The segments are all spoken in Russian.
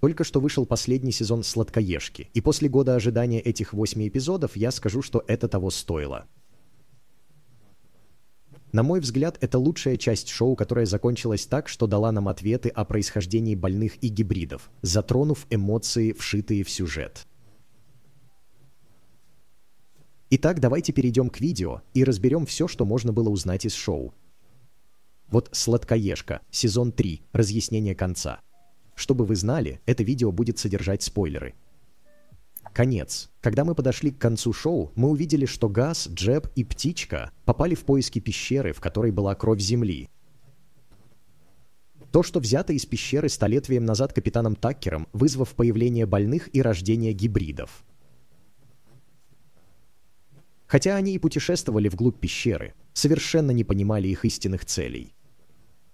Только что вышел последний сезон «Сладкоежки», и после года ожидания этих восьми эпизодов я скажу, что это того стоило. На мой взгляд, это лучшая часть шоу, которая закончилась так, что дала нам ответы о происхождении больных и гибридов, затронув эмоции, вшитые в сюжет. Итак, давайте перейдем к видео и разберем все, что можно было узнать из шоу. Вот «Сладкоежка», сезон 3, разъяснение конца. Чтобы вы знали, это видео будет содержать спойлеры. Конец. Когда мы подошли к концу шоу, мы увидели, что Газ, Джеб и Птичка попали в поиски пещеры, в которой была кровь Земли. То, что взято из пещеры столетием назад капитаном Таккером, вызвав появление больных и рождение гибридов. Хотя они и путешествовали вглубь пещеры, совершенно не понимали их истинных целей.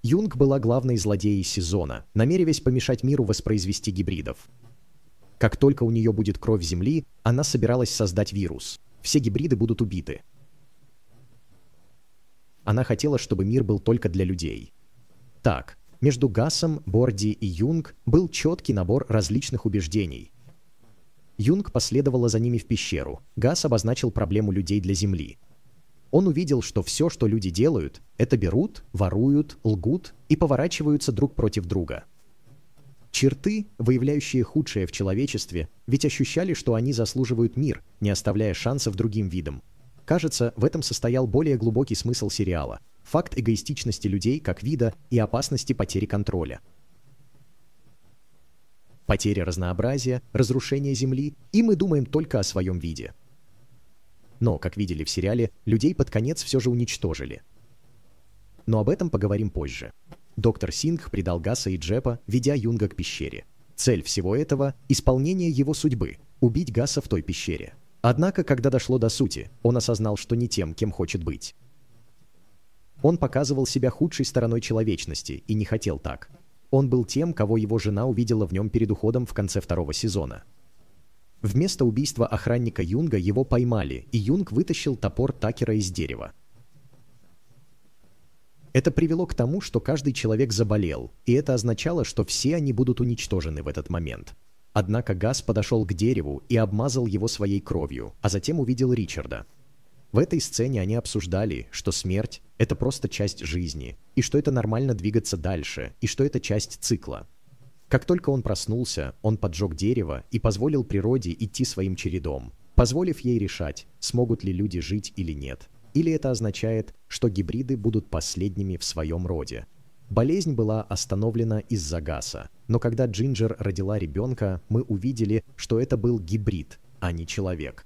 Юнг была главной злодеей сезона, намереваясь помешать миру воспроизвести гибридов. Как только у нее будет кровь Земли, она собиралась создать вирус. Все гибриды будут убиты. Она хотела, чтобы мир был только для людей. Так, между Гасом, Борди и Юнг был четкий набор различных убеждений. Юнг последовала за ними в пещеру, Гас обозначил проблему людей для Земли, он увидел, что все, что люди делают, это берут, воруют, лгут и поворачиваются друг против друга. Черты, выявляющие худшее в человечестве, ведь ощущали, что они заслуживают мир, не оставляя шансов другим видам. Кажется, в этом состоял более глубокий смысл сериала – факт эгоистичности людей как вида и опасности потери контроля. Потеря разнообразия, разрушение Земли, и мы думаем только о своем виде – но, как видели в сериале, людей под конец все же уничтожили. Но об этом поговорим позже. Доктор Сингх предал Гаса и Джепа, ведя Юнга к пещере. Цель всего этого – исполнение его судьбы – убить Гаса в той пещере. Однако, когда дошло до сути, он осознал, что не тем, кем хочет быть. Он показывал себя худшей стороной человечности и не хотел так. Он был тем, кого его жена увидела в нем перед уходом в конце второго сезона. Вместо убийства охранника Юнга его поймали, и Юнг вытащил топор Такера из дерева. Это привело к тому, что каждый человек заболел, и это означало, что все они будут уничтожены в этот момент. Однако Газ подошел к дереву и обмазал его своей кровью, а затем увидел Ричарда. В этой сцене они обсуждали, что смерть — это просто часть жизни, и что это нормально двигаться дальше, и что это часть цикла — как только он проснулся, он поджег дерево и позволил природе идти своим чередом, позволив ей решать, смогут ли люди жить или нет. Или это означает, что гибриды будут последними в своем роде. Болезнь была остановлена из-за гаса, но когда Джинджер родила ребенка, мы увидели, что это был гибрид, а не человек.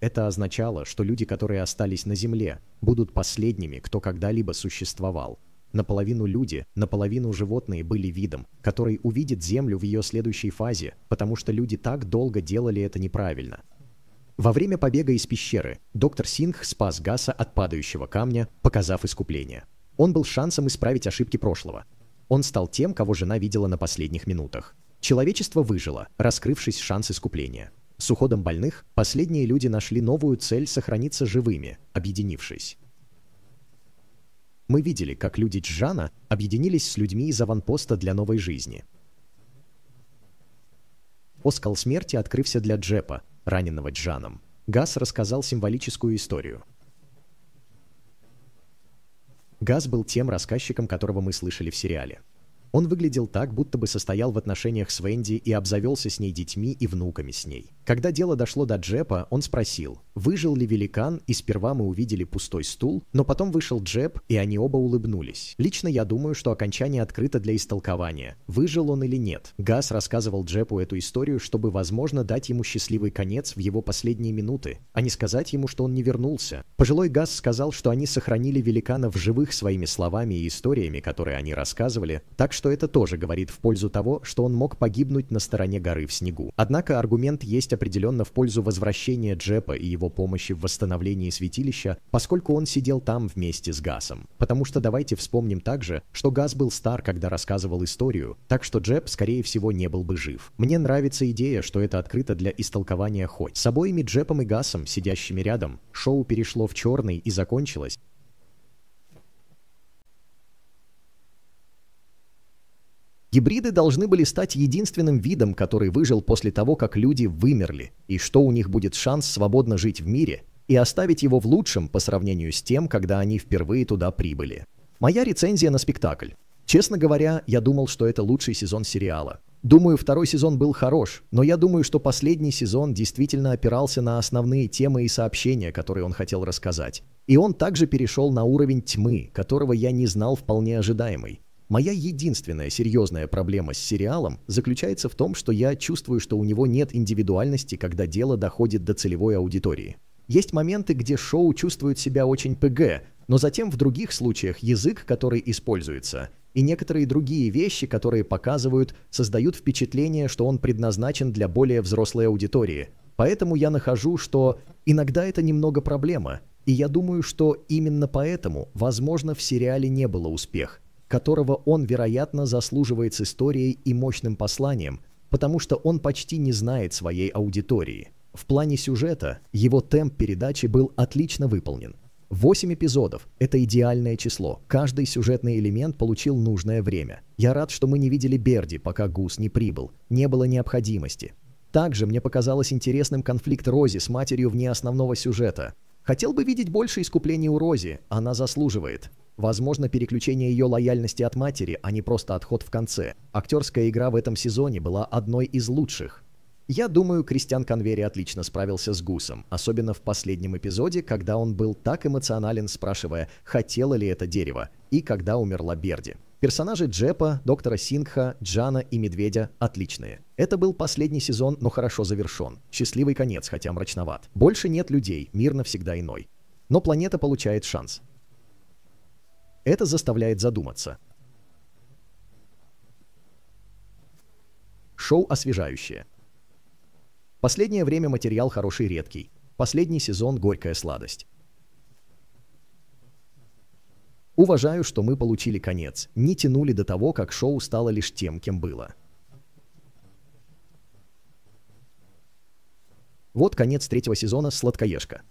Это означало, что люди, которые остались на Земле, будут последними, кто когда-либо существовал, Наполовину люди, наполовину животные были видом, который увидит Землю в ее следующей фазе, потому что люди так долго делали это неправильно. Во время побега из пещеры доктор Сингх спас Гаса от падающего камня, показав искупление. Он был шансом исправить ошибки прошлого. Он стал тем, кого жена видела на последних минутах. Человечество выжило, раскрывшись шанс искупления. С уходом больных последние люди нашли новую цель сохраниться живыми, объединившись. Мы видели, как люди Джана объединились с людьми из аванпоста для новой жизни. Оскал смерти открылся для Джепа, раненного Джаном. Газ рассказал символическую историю. Газ был тем рассказчиком, которого мы слышали в сериале. Он выглядел так, будто бы состоял в отношениях с Венди и обзавелся с ней детьми и внуками с ней. Когда дело дошло до Джепа, он спросил, выжил ли великан, и сперва мы увидели пустой стул, но потом вышел Джеп, и они оба улыбнулись. Лично я думаю, что окончание открыто для истолкования, выжил он или нет. Газ рассказывал Джепу эту историю, чтобы, возможно, дать ему счастливый конец в его последние минуты, а не сказать ему, что он не вернулся. Пожилой Газ сказал, что они сохранили великана в живых своими словами и историями, которые они рассказывали, так что что это тоже говорит в пользу того, что он мог погибнуть на стороне горы в снегу. Однако аргумент есть определенно в пользу возвращения Джепа и его помощи в восстановлении святилища, поскольку он сидел там вместе с Гасом. Потому что давайте вспомним также, что Гас был стар, когда рассказывал историю, так что Джеп, скорее всего, не был бы жив. Мне нравится идея, что это открыто для истолкования хоть. С обоими Джепом и Гасом, сидящими рядом, шоу перешло в черный и закончилось, Гибриды должны были стать единственным видом, который выжил после того, как люди вымерли, и что у них будет шанс свободно жить в мире и оставить его в лучшем по сравнению с тем, когда они впервые туда прибыли. Моя рецензия на спектакль. Честно говоря, я думал, что это лучший сезон сериала. Думаю, второй сезон был хорош, но я думаю, что последний сезон действительно опирался на основные темы и сообщения, которые он хотел рассказать. И он также перешел на уровень тьмы, которого я не знал вполне ожидаемый. Моя единственная серьезная проблема с сериалом заключается в том, что я чувствую, что у него нет индивидуальности, когда дело доходит до целевой аудитории. Есть моменты, где шоу чувствует себя очень ПГ, но затем в других случаях язык, который используется, и некоторые другие вещи, которые показывают, создают впечатление, что он предназначен для более взрослой аудитории. Поэтому я нахожу, что иногда это немного проблема, и я думаю, что именно поэтому, возможно, в сериале не было успех которого он, вероятно, заслуживает с историей и мощным посланием, потому что он почти не знает своей аудитории. В плане сюжета его темп передачи был отлично выполнен. Восемь эпизодов – это идеальное число. Каждый сюжетный элемент получил нужное время. Я рад, что мы не видели Берди, пока Гус не прибыл. Не было необходимости. Также мне показалось интересным конфликт Рози с матерью вне основного сюжета. Хотел бы видеть больше искупления у Рози, она заслуживает. Возможно, переключение ее лояльности от матери, а не просто отход в конце. Актерская игра в этом сезоне была одной из лучших. Я думаю, Кристиан Конвери отлично справился с Гусом, особенно в последнем эпизоде, когда он был так эмоционален, спрашивая, хотела ли это дерево, и когда умерла Берди. Персонажи Джепа, доктора Сингха, Джана и Медведя отличные. Это был последний сезон, но хорошо завершен. Счастливый конец, хотя мрачноват. Больше нет людей, мир навсегда иной. Но планета получает шанс. Это заставляет задуматься. Шоу освежающее. Последнее время материал хороший редкий. Последний сезон «Горькая сладость». Уважаю, что мы получили конец, не тянули до того, как шоу стало лишь тем, кем было. Вот конец третьего сезона «Сладкоежка».